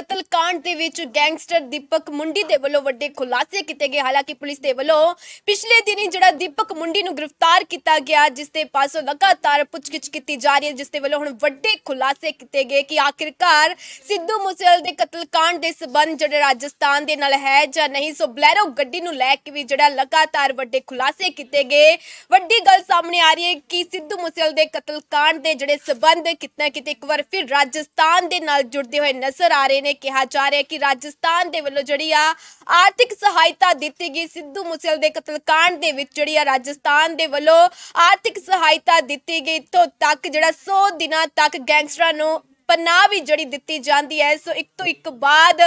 ਕਤਲकांड ਦੇ ਵਿੱਚ ਗੈਂਗਸਟਰ ਦੀਪਕ ਮੁੰਡੀ ਦੇ ਵੱਲੋਂ ਵੱਡੇ ਖੁਲਾਸੇ ਕੀਤੇ ਗਏ ਹਾਲਾਂਕਿ ਪੁਲਿਸ ਦੇ ਵੱਲੋਂ ਪਿਛਲੇ ਦਿਨੀ ਜਿਹੜਾ ਦੀਪਕ ਮੁੰਡੀ ਨੂੰ ਗ੍ਰਿਫਤਾਰ ਕੀਤਾ ਗਿਆ ਜਿਸ ਦੇ ਪਾਸੋਂ ਲਗਾਤਾਰ ਪੁੱਛਗਿੱਛ ਕੀਤੀ ਜਾ ਰਹੀ ਹੈ ਜਿਸ ਦੇ ਵੱਲੋਂ ਹੁਣ ਵੱਡੇ ਖੁਲਾਸੇ ਕੀਤੇ ਗਏ ਕਿ ਆਖਿਰਕਾਰ ਸਿੱਧੂ ਮੂਸੇਵਾਲ ਦੇ ਕਤਲकांड ਦੇ ਸਬੰਧ ਜਿਹੜੇ ਰਾਜਸਥਾਨ ਦੇ ਨਾਲ ਹੈ ਜਾਂ ਨਹੀਂ ਸੋ ਬਲੈਰੋ ਗੱਡੀ ਨੂੰ ਲੈ ਕੇ ਵੀ ਜਿਹੜਾ ਲਗਾਤਾਰ ਵੱਡੇ ਖੁਲਾਸੇ ਕੀਤੇ ਗਏ ਵੱਡੀ ਗੱਲ ਸਾਹਮਣੇ ਆ ਰਹੀ ਹੈ ਕਿ ਸਿੱਧੂ ਮੂਸੇਵਾਲ ਦੇ ਕਤਲकांड ਦੇ ਜਿਹੜੇ ਸਬੰਧ ਕਿਤਨਾ ਕਿਤੇ ਇੱਕ ਵਾਰ ਫਿਰ ਰਾਜਸਥਾਨ ਦੇ ਨਾਲ ਜੁੜਦੇ ਹੋਏ ਨਜ਼ਰ ਆ ਰਹੇ ਨੇ ਨੇ ਕਿਹਾ ਜਾ ਰਿਹਾ ਕਿ ਰਾਜਸਥਾਨ ਦੇ ਵੱਲੋਂ ਜਿਹੜੀ ਆ ਆਰਥਿਕ ਸਹਾਇਤਾ ਦਿੱਤੀ ਗਈ ਸਿੱਧੂ ਮੂਸੇਵਾਲ ਦੇ ਕਤਲकांड ਦੇ ਵਿੱਚ ਜਿਹੜੀ ਆ ਰਾਜਸਥਾਨ ਦੇ ਵੱਲੋਂ ਆਰਥਿਕ ਸਹਾਇਤਾ ਦਿੱਤੀ ਗਈ ਤੋਂ ਤੱਕ ਜਿਹੜਾ 100 ਦਿਨਾਂ ਤੱਕ ਗੈਂਗਸਟਰਾਂ ਨੂੰ ਪਨਾਹ ਵੀ ਜਿਹੜੀ ਦਿੱਤੀ ਜਾਂਦੀ ਹੈ ਸੋ ਇੱਕ ਤੋਂ ਇੱਕ ਬਾਅਦ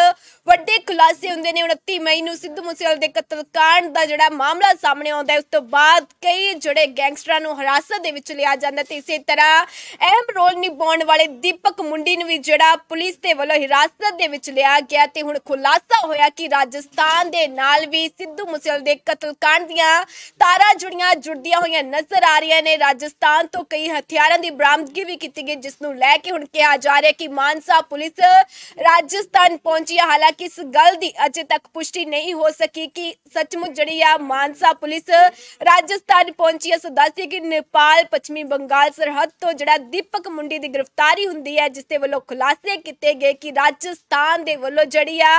ਵੱਡੇ ਖੁਲਾਸੇ ਹੁੰਦੇ ਨੇ 29 ਮਈ ਨੂੰ ਸਿੱਧੂ ਮੂਸੇਵਾਲ ਦੇ ਕਤਲकांड ਦਾ ਜਿਹੜਾ ਮਾਮਲਾ ਸਾਹਮਣੇ ਆਉਂਦਾ ਉਸ ਤੋਂ ਬਾਅਦ ਕਈ ਜਿਹੜੇ ਗੈਂਗਸਟਰਾਂ ਨੂੰ ਹਰਾਸਤ ਦੇ ਵਿੱਚ ਲਿਆ ਜਾਂਦਾ ਤੇ ਇਸੇ ਤਰ੍ਹਾਂ ਅਹਿਮ ਰੋਲ ਨਿਭਾਉਣ ਵਾਲੇ ਦੀਪਕ ਮੁੰਡੀ ਨੂੰ ਵੀ ਜਿਹੜਾ ਪੁਲਿਸ ਦੇ ਵੱਲੋਂ ਹਿਰਾਸਤ ਦੇ ਵਿੱਚ ਲਿਆ ਗਿਆ ਤੇ ਹੁਣ ਖੁਲਾਸਾ ਹੋਇਆ ਕਿ ਰਾਜਸਥਾਨ ਦੇ ਨਾਲ ਵੀ ਸਿੱਧੂ ਮੂਸੇਵਾਲ ਦੇ ਕਤਲकांड ਦੀਆਂ ਤਾਰਾਂ ਜੁੜੀਆਂ ਜੁੜਦੀਆਂ ਹੋਈਆਂ ਨਜ਼ਰ ਆ ਰਹੀਆਂ ਨੇ ਰਾਜਸਥਾਨ ਤੋਂ ਕਈ ਹਥਿਆਰਾਂ ਦੀ ਬਰਾਮਦਗੀ ਵੀ ਕੀਤੀ ਗਈ ਜਿਸ ਨੂੰ ਲੈ ਕੇ ਹੁਣ ਕਿਹਾ ਜਾ ਜਾ ਰਿਹਾ ਕਿ ਮਾਨਸਾ ਪੁਲਿਸ ਰਾਜਸਥਾਨ ਪਹੁੰਚੀ ਹਾਲਾਂਕਿ ਇਸ ਗੱਲ ਦੀ ਅਜੇ ਤੱਕ ਪੁਸ਼ਟੀ ਨਹੀਂ ਹੋ ਸਕੀ ਕਿ ਸੱਚਮੁੱਚ ਜਿਹੜੀ ਆ ਮਾਨਸਾ ਪੁਲਿਸ ਰਾਜਸਥਾਨ ਪਹੁੰਚੀ ਹੈ ਸੋ ਦੱਸਦੀ ਕਿ ਨੇਪਾਲ ਪੱਛਮੀ ਬੰਗਾਲ ਸਰਹੱਦ ਤੋਂ ਜਿਹੜਾ ਦੀਪਕ ਮੁੰਡੀ ਦੀ ਗ੍ਰਿਫਤਾਰੀ ਹੁੰਦੀ ਹੈ ਜਿਸ ਦੇ ਵੱਲੋਂ ਖੁਲਾਸੇ ਕੀਤੇ ਗਏ ਕਿ ਰਾਜਸਥਾਨ ਦੇ ਵੱਲੋਂ ਜਿਹੜੀ ਆ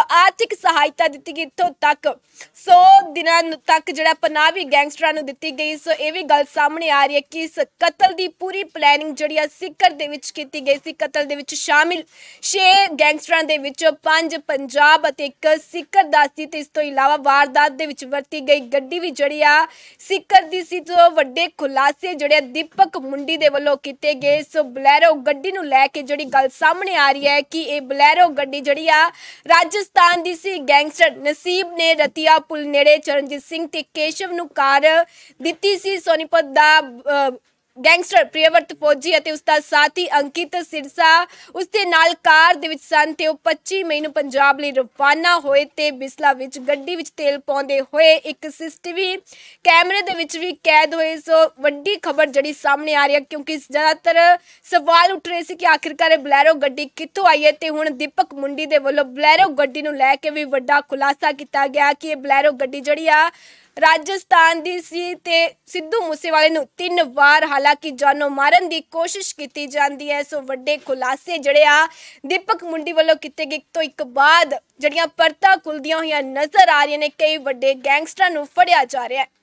ਆਰਥਿਕ ਸਹਾਇਤਾ ਦਿੱਤੀ ਗਈ ਇੱਥੋਂ ਤੱਕ 100 ਦਿਨਾਂ ਤੱਕ ਜਿਹੜਾ ਪਨਾਵੀ ਗੈਂਗਸਟਰਾਂ ਨੂੰ ਦਿੱਤੀ ਗਈ ਸੋ ਇਹ ਵੀ ਗੱਲ ਸਾਹਮਣੇ ਆ ਰਹੀ ਹੈ ਕਿ ਇਸ ਕਤਲ ਦੀ ਪੂਰੀ ਪਲੈਨਿੰਗ ਜਿਹੜੀ ਆ ਸਿੱਕਰ ਦੇ ਵਿੱਚ ਕੀਤੀ ਗਈ ਸੀ ਸਿਆਸੀ ਕਤਲ ਦੇ ਵਿੱਚ ਸ਼ਾਮਿਲ 6 ਗੈਂਗਸਟਰਾਂ ਦੇ ਵਿੱਚ 5 ਪੰਜਾਬ ਅਤੇ ਇੱਕ ਸਿੱਕਰ ਦਾ ਸੀ ਤੇ ਇਸ ਤੋਂ ਇਲਾਵਾ ਵਾਰਦਾਤ ਦੇ ਵਿੱਚ ਵਰਤੀ ਗਈ ਗੱਡੀ ਵੀ ਜਿਹੜੀ ਆ ਸਿੱਕਰ ਦੀ ਸੀ ਤੋਂ ਵੱਡੇ ਖੁਲਾਸੇ ਜਿਹੜੇ ਦੀਪਕ ਮੁੰਡੀ ਦੇ ਵੱਲੋਂ ਕੀਤੇ ਗਏ ਸੋ ਬਲੈਰੋ ਗੱਡੀ ਨੂੰ ਲੈ ਕੇ ਜਿਹੜੀ ਗੱਲ ਸਾਹਮਣੇ ਆ ਰਹੀ ਹੈ ਕਿ ਇਹ ਬਲੈਰੋ ਗੱਡੀ ਜਿਹੜੀ ਆ ਰਾਜਸਥਾਨ ਦੀ ਸੀ ਗੈਂਗਸਟਰ ਨਸੀਬ ਨੇ ਰਤੀਆ ਪੁਲ ਨੇੜੇ ਚਰਨਜੀਤ ਸਿੰਘ ਤੇ ਕੇਸ਼ਵ ਨੂੰ ਕਾਰ ਦਿੱਤੀ ਸੀ ਸੋਨੀਪਤ ਦਾ ਗੈਂਗਸਟਰ ਪ੍ਰਿਯਵਰਤ ਫੌਜੀ ਅਤੇ ਉਸਤਾਦ ਸਾਥੀ ਅੰਕਿਤ ਸਿਰਸਾ ਉਸਦੇ ਨਾਲ ਕਾਰ ਦੇ ਵਿੱਚ ਸਨ ਤੇ ਉਹ 25 ਮਈ ਨੂੰ ਪੰਜਾਬ ਲਈ ਰਵਾਨਾ ਹੋਏ ਤੇ ਬਿਸਲਾ ਵਿੱਚ ਗੱਡੀ ਵਿੱਚ ਤੇਲ ਪਾਉਂਦੇ ਹੋਏ ਇੱਕ ਸਿਸਟਵੀ ਕੈਮਰੇ ਦੇ ਵਿੱਚ ਵੀ ਕੈਦ ਹੋਏ ਸੋ ਵੱਡੀ ਖਬਰ ਜਿਹੜੀ ਸਾਹਮਣੇ ਆ ਰਹੀ ਹੈ ਕਿਉਂਕਿ ਜ਼ਿਆਦਾਤਰ ਸਵਾਲ ਉੱਠ ਰਹੇ ਸੀ ਕਿ ਆਖਿਰਕਾਰ ਇਹ ਬਲੈਰੋ ਗੱਡੀ ਕਿੱਥੋਂ ਆਈ ਹੈ ਤੇ ਹੁਣ ਦੀਪਕ ਮੁੰਡੀ ਦੇ ਵੱਲੋਂ ਬਲੈਰੋ ਗੱਡੀ ਨੂੰ ਲੈ ਕੇ ਵੀ ਵੱਡਾ ਖੁਲਾਸਾ ਕੀਤਾ ਗਿਆ ਕਿ ਇਹ ਬਲੈਰੋ ਗੱਡੀ ਜਿਹੜੀ ਆ ਰਾਜਸਥਾਨ ਦੀ ਸੀ ਤੇ ਸਿੱਧੂ ਮੂਸੇਵਾਲੇ ਨੂੰ ਤਿੰਨ ਵਾਰ ਹਾਲਾਂਕਿ ਜਾਨੋਂ ਮਾਰਨ ਦੀ ਕੋਸ਼ਿਸ਼ ਕੀਤੀ ਜਾਂਦੀ ਹੈ ਸੋ ਵੱਡੇ ਖੁਲਾਸੇ ਜਿਹੜੇ ਆ ਦੀਪਕ ਮੁੰਡੀ ਵੱਲੋਂ ਕੀਤੇ ਗਏ ਤੋਂ ਇੱਕ ਬਾਅਦ ਜਿਹੜੀਆਂ ਪਰਤਾ ਖੁੱਲਦੀਆਂ ਹੋਈਆਂ ਨਜ਼ਰ ਆ ਰਹੀਆਂ ਨੇ ਕਈ ਵੱਡੇ ਗੈਂਗਸਟਰਾਂ ਨੂੰ ਫੜਿਆ ਜਾ ਰਿਹਾ ਹੈ